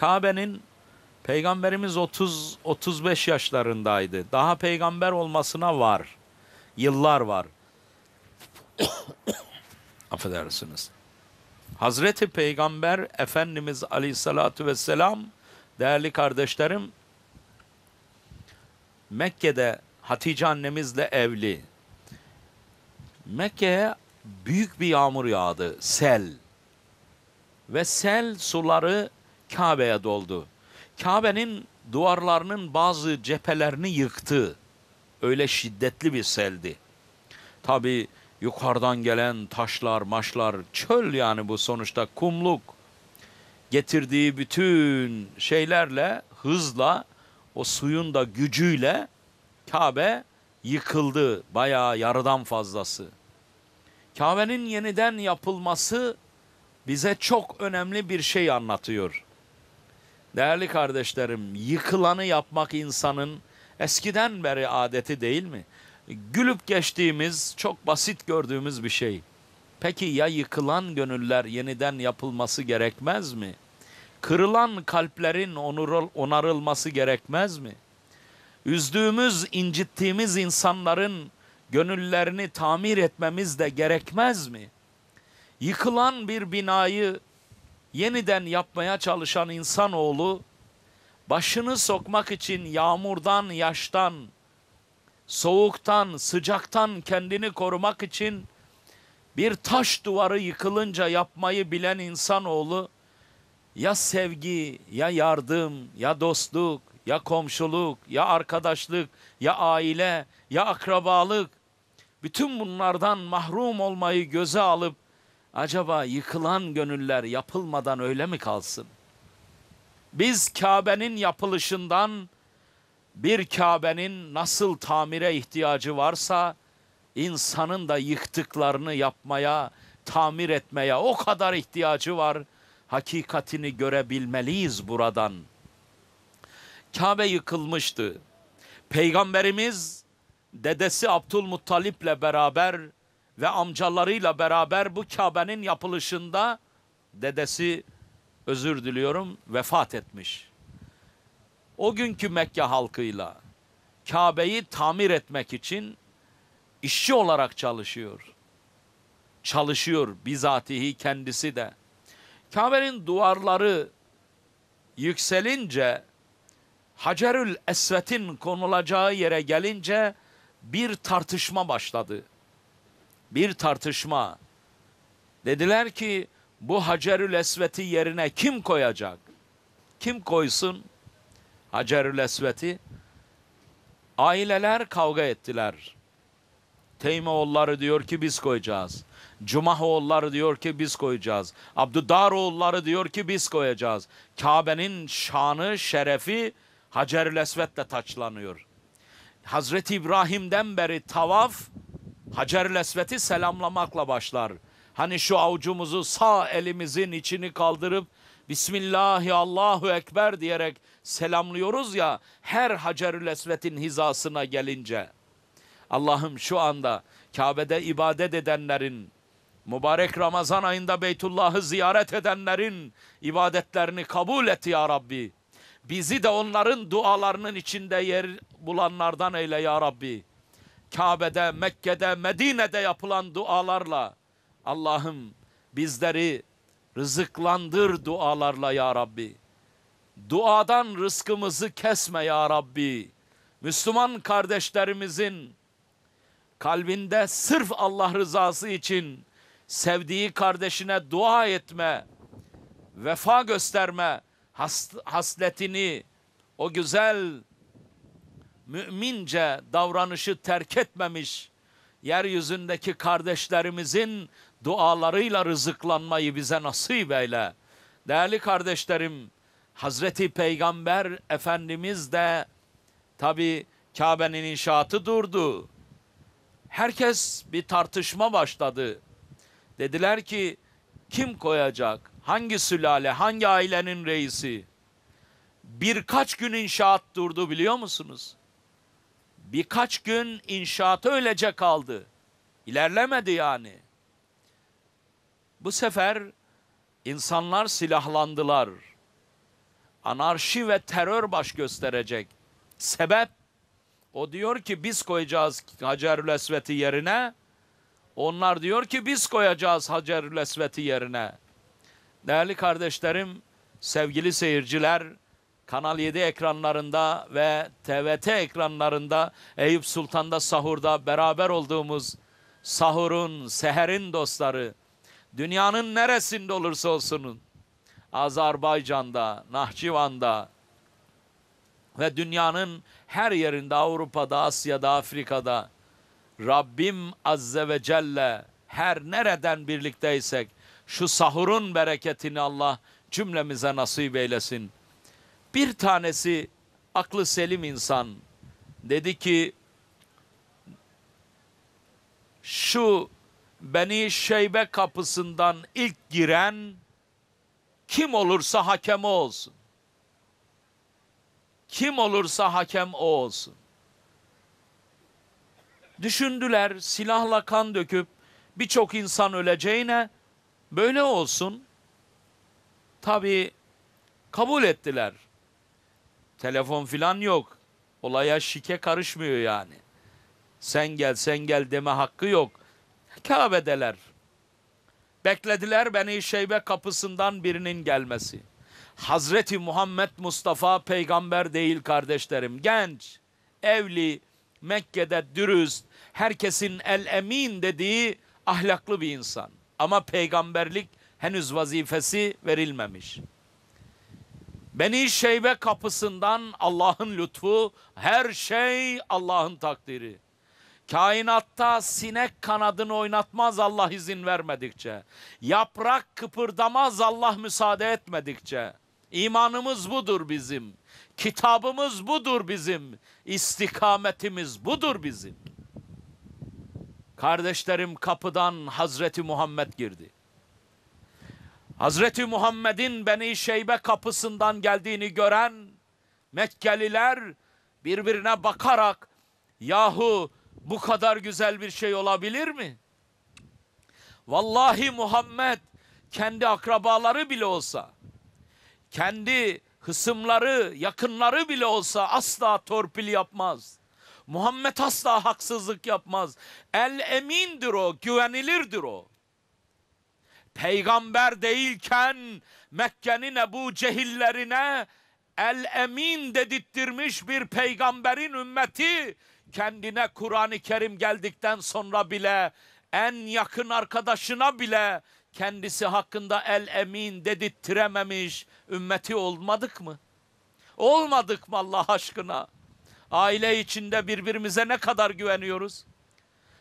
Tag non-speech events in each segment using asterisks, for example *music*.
Kabe'nin peygamberimiz 30 35 yaşlarındaydı. Daha peygamber olmasına var. Yıllar var. *coughs* Affedersiniz. Hazreti Peygamber Efendimiz Ali Aleyhissalatu vesselam değerli kardeşlerim Mekke'de Hatice annemizle evli. Mekke'ye büyük bir yağmur yağdı, sel. Ve sel suları Kabe'ye doldu. Kabe'nin duvarlarının bazı cephelerini yıktı. Öyle şiddetli bir seldi. Tabi yukarıdan gelen taşlar, maşlar, çöl yani bu sonuçta kumluk getirdiği bütün şeylerle, hızla, o suyun da gücüyle Kabe yıkıldı. Bayağı yarıdan fazlası. Kabe'nin yeniden yapılması bize çok önemli bir şey anlatıyor. Değerli kardeşlerim, yıkılanı yapmak insanın eskiden beri adeti değil mi? Gülüp geçtiğimiz, çok basit gördüğümüz bir şey. Peki ya yıkılan gönüller yeniden yapılması gerekmez mi? Kırılan kalplerin onarılması gerekmez mi? Üzdüğümüz, incittiğimiz insanların gönüllerini tamir etmemiz de gerekmez mi? Yıkılan bir binayı yeniden yapmaya çalışan insanoğlu başını sokmak için yağmurdan, yaştan, soğuktan, sıcaktan kendini korumak için bir taş duvarı yıkılınca yapmayı bilen insanoğlu ya sevgi, ya yardım, ya dostluk, ya komşuluk, ya arkadaşlık, ya aile, ya akrabalık bütün bunlardan mahrum olmayı göze alıp Acaba yıkılan gönüller yapılmadan öyle mi kalsın? Biz Kabe'nin yapılışından bir Kabe'nin nasıl tamire ihtiyacı varsa insanın da yıktıklarını yapmaya, tamir etmeye o kadar ihtiyacı var. Hakikatini görebilmeliyiz buradan. Kabe yıkılmıştı. Peygamberimiz dedesi Abdülmuttalip'le beraber ve amcalarıyla beraber bu Kabe'nin yapılışında dedesi özür diliyorum vefat etmiş. O günkü Mekke halkıyla Kabe'yi tamir etmek için işçi olarak çalışıyor. Çalışıyor bizatihi kendisi de. Kabe'nin duvarları yükselince Hacerül Esvet'in konulacağı yere gelince bir tartışma başladı bir tartışma. Dediler ki bu Hacerül Esvet'i yerine kim koyacak? Kim koysun Hacerül Esvet'i? Aileler kavga ettiler. Teymoğulları diyor ki biz koyacağız. Cumahoğulları diyor ki biz koyacağız. Abdüdaroğulları diyor ki biz koyacağız. Kabe'nin şanı, şerefi Hacerül Esvet'le taçlanıyor. Hazreti İbrahim'den beri tavaf Hacer-i Lesvet'i selamlamakla başlar. Hani şu avucumuzu sağ elimizin içini kaldırıp Bismillahi Allahu Ekber diyerek selamlıyoruz ya her Hacerül Esvet'in hizasına gelince. Allah'ım şu anda Kabe'de ibadet edenlerin, mübarek Ramazan ayında Beytullah'ı ziyaret edenlerin ibadetlerini kabul et ya Rabbi. Bizi de onların dualarının içinde yer bulanlardan eyle ya Rabbi. Kabe'de, Mekke'de, Medine'de yapılan dualarla Allah'ım bizleri rızıklandır dualarla ya Rabbi. Duadan rızkımızı kesme ya Rabbi. Müslüman kardeşlerimizin kalbinde sırf Allah rızası için sevdiği kardeşine dua etme, vefa gösterme hasletini, o güzel mümince davranışı terk etmemiş yeryüzündeki kardeşlerimizin dualarıyla rızıklanmayı bize nasip eyle. Değerli kardeşlerim, Hazreti Peygamber Efendimiz de tabi Kabe'nin inşaatı durdu. Herkes bir tartışma başladı. Dediler ki kim koyacak? Hangi sülale, hangi ailenin reisi? Birkaç gün inşaat durdu biliyor musunuz? Birkaç gün inşaatı öylece kaldı. İlerlemedi yani. Bu sefer insanlar silahlandılar. Anarşi ve terör baş gösterecek. Sebep o diyor ki biz koyacağız Hacerül Esvet'i yerine. Onlar diyor ki biz koyacağız Hacerül Esvet'i yerine. Değerli kardeşlerim, sevgili seyirciler, Kanal 7 ekranlarında ve TVT ekranlarında Eyüp Sultan'da sahurda beraber olduğumuz sahurun, seherin dostları dünyanın neresinde olursa olsun Azerbaycan'da, Nahçıvan'da ve dünyanın her yerinde Avrupa'da, Asya'da, Afrika'da Rabbim Azze ve Celle her nereden birlikteysek şu sahurun bereketini Allah cümlemize nasip eylesin. Bir tanesi aklı selim insan dedi ki şu Beni Şeybe kapısından ilk giren kim olursa hakem o olsun. Kim olursa hakem o olsun. Düşündüler silahla kan döküp birçok insan öleceğine böyle olsun. Tabi kabul ettiler. Telefon filan yok. Olaya şike karışmıyor yani. Sen gel sen gel deme hakkı yok. Kabe'deler. Beklediler beni şeybe kapısından birinin gelmesi. Hazreti Muhammed Mustafa peygamber değil kardeşlerim. Genç, evli, Mekke'de dürüst, herkesin el emin dediği ahlaklı bir insan. Ama peygamberlik henüz vazifesi verilmemiş. Beni Şeybe kapısından Allah'ın lütfu, her şey Allah'ın takdiri. Kainatta sinek kanadını oynatmaz Allah izin vermedikçe. Yaprak kıpırdamaz Allah müsaade etmedikçe. İmanımız budur bizim. Kitabımız budur bizim. İstikametimiz budur bizim. Kardeşlerim kapıdan Hazreti Muhammed girdi. Hazreti Muhammed'in Beni Şeybe kapısından geldiğini gören Mekkeliler birbirine bakarak yahu bu kadar güzel bir şey olabilir mi? Vallahi Muhammed kendi akrabaları bile olsa, kendi hısımları, yakınları bile olsa asla torpil yapmaz. Muhammed asla haksızlık yapmaz. El emindir o, güvenilirdir o peygamber değilken Mekke'nin Ebu Cehillerine el emin dedirttirmiş bir peygamberin ümmeti kendine Kur'an-ı Kerim geldikten sonra bile en yakın arkadaşına bile kendisi hakkında el emin dedirttirememiş ümmeti olmadık mı? Olmadık mı Allah aşkına? Aile içinde birbirimize ne kadar güveniyoruz?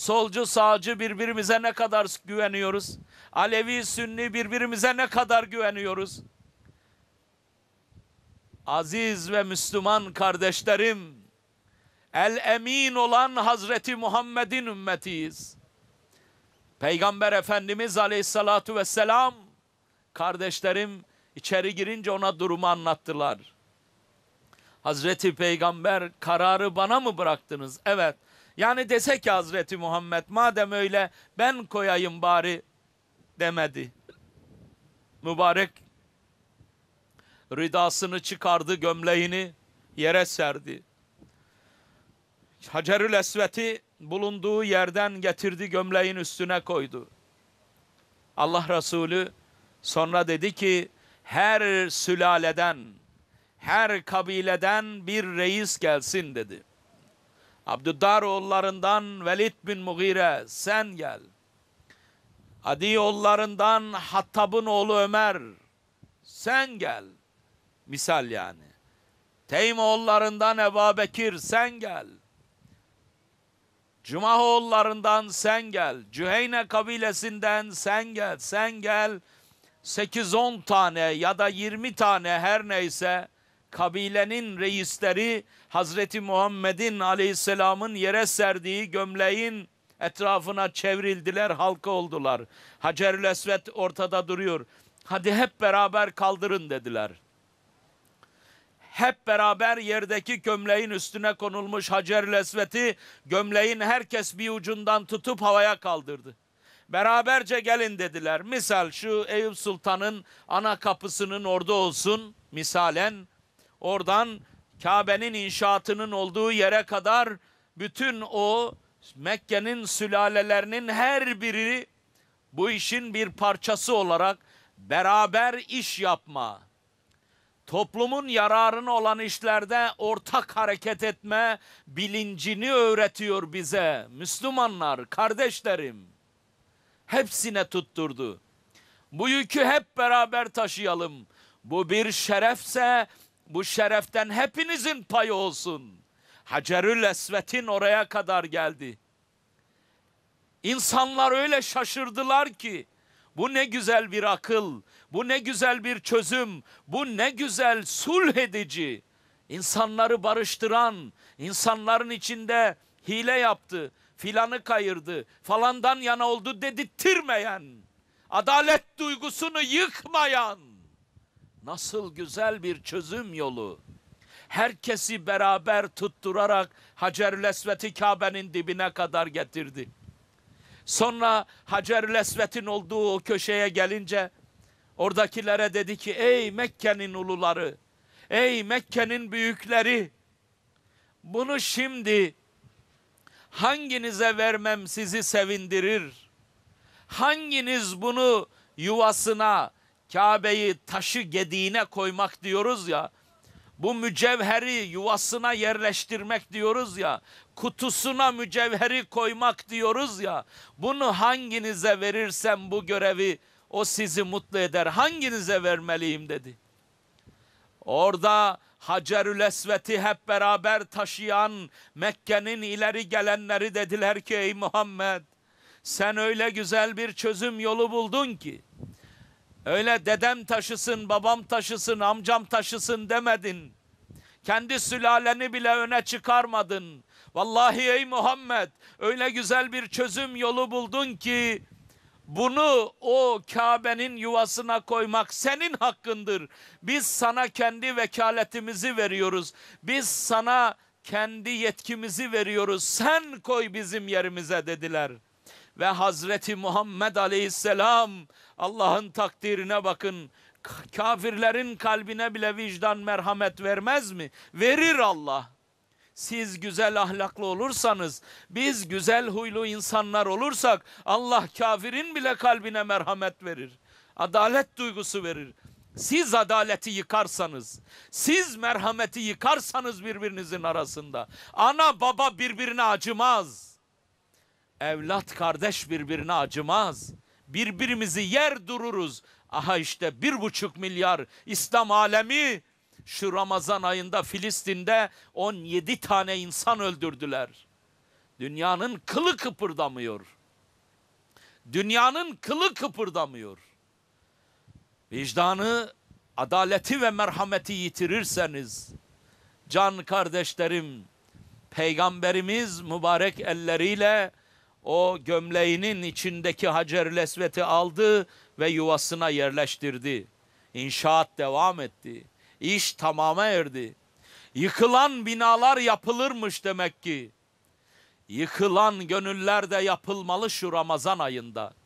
solcu sağcı birbirimize ne kadar güveniyoruz? Alevi sünni birbirimize ne kadar güveniyoruz? Aziz ve Müslüman kardeşlerim, el emin olan Hazreti Muhammed'in ümmetiyiz. Peygamber Efendimiz aleyhissalatu vesselam, kardeşlerim içeri girince ona durumu anlattılar. Hazreti Peygamber kararı bana mı bıraktınız? Evet. Yani dese ki Hazreti Muhammed madem öyle ben koyayım bari demedi. Mübarek ridasını çıkardı gömleğini yere serdi. Hacerül Esvet'i bulunduğu yerden getirdi gömleğin üstüne koydu. Allah Resulü sonra dedi ki her sülaleden, her kabileden bir reis gelsin dedi. Abdüddar oğullarından Velid bin Mugire sen gel. Adi oğullarından Hattab'ın oğlu Ömer sen gel. Misal yani. Teym oğullarından Ebu Bekir sen gel. Cuma oğullarından sen gel. Cüheyne kabilesinden sen gel. Sen gel. 8-10 tane ya da 20 tane her neyse kabilenin reisleri Hazreti Muhammed'in aleyhisselamın yere serdiği gömleğin etrafına çevrildiler, halka oldular. Hacerül Esved ortada duruyor. Hadi hep beraber kaldırın dediler. Hep beraber yerdeki gömleğin üstüne konulmuş Hacerül Esved'i gömleğin herkes bir ucundan tutup havaya kaldırdı. Beraberce gelin dediler. Misal şu Eyüp Sultan'ın ana kapısının orada olsun misalen Oradan Kabe'nin inşaatının olduğu yere kadar bütün o Mekke'nin sülalelerinin her biri bu işin bir parçası olarak beraber iş yapma, toplumun yararını olan işlerde ortak hareket etme bilincini öğretiyor bize. Müslümanlar, kardeşlerim hepsine tutturdu. Bu yükü hep beraber taşıyalım. Bu bir şerefse bu şereften hepinizin payı olsun. Hacerül Esvet'in oraya kadar geldi. İnsanlar öyle şaşırdılar ki bu ne güzel bir akıl, bu ne güzel bir çözüm, bu ne güzel sulh edici. İnsanları barıştıran, insanların içinde hile yaptı, filanı kayırdı, falandan yana oldu dedirtmeyen, adalet duygusunu yıkmayan, Nasıl güzel bir çözüm yolu. Herkesi beraber tutturarak Hacer-ül Esvet'i Kabe'nin dibine kadar getirdi. Sonra Hacer-ül Esvet'in olduğu o köşeye gelince oradakilere dedi ki ey Mekke'nin uluları, ey Mekke'nin büyükleri bunu şimdi hanginize vermem sizi sevindirir? Hanginiz bunu yuvasına, Kabe'yi taşı gediğine koymak diyoruz ya. Bu mücevheri yuvasına yerleştirmek diyoruz ya. Kutusuna mücevheri koymak diyoruz ya. Bunu hanginize verirsem bu görevi o sizi mutlu eder. Hanginize vermeliyim dedi. Orada Hacerül Esvet'i hep beraber taşıyan Mekke'nin ileri gelenleri dediler ki ey Muhammed sen öyle güzel bir çözüm yolu buldun ki Öyle dedem taşısın, babam taşısın, amcam taşısın demedin. Kendi sülaleni bile öne çıkarmadın. Vallahi ey Muhammed öyle güzel bir çözüm yolu buldun ki bunu o Kabe'nin yuvasına koymak senin hakkındır. Biz sana kendi vekaletimizi veriyoruz. Biz sana kendi yetkimizi veriyoruz. Sen koy bizim yerimize dediler.'' ve Hazreti Muhammed Aleyhisselam Allah'ın takdirine bakın kafirlerin kalbine bile vicdan merhamet vermez mi? Verir Allah. Siz güzel ahlaklı olursanız, biz güzel huylu insanlar olursak Allah kafirin bile kalbine merhamet verir. Adalet duygusu verir. Siz adaleti yıkarsanız, siz merhameti yıkarsanız birbirinizin arasında ana baba birbirine acımaz.'' Evlat kardeş birbirine acımaz. Birbirimizi yer dururuz. Aha işte bir buçuk milyar İslam alemi şu Ramazan ayında Filistin'de 17 tane insan öldürdüler. Dünyanın kılı kıpırdamıyor. Dünyanın kılı kıpırdamıyor. Vicdanı, adaleti ve merhameti yitirirseniz, can kardeşlerim, Peygamberimiz mübarek elleriyle o gömleğinin içindeki hacer lesveti aldı ve yuvasına yerleştirdi. İnşaat devam etti. İş tamama erdi. Yıkılan binalar yapılırmış demek ki. Yıkılan gönüller de yapılmalı şu Ramazan ayında.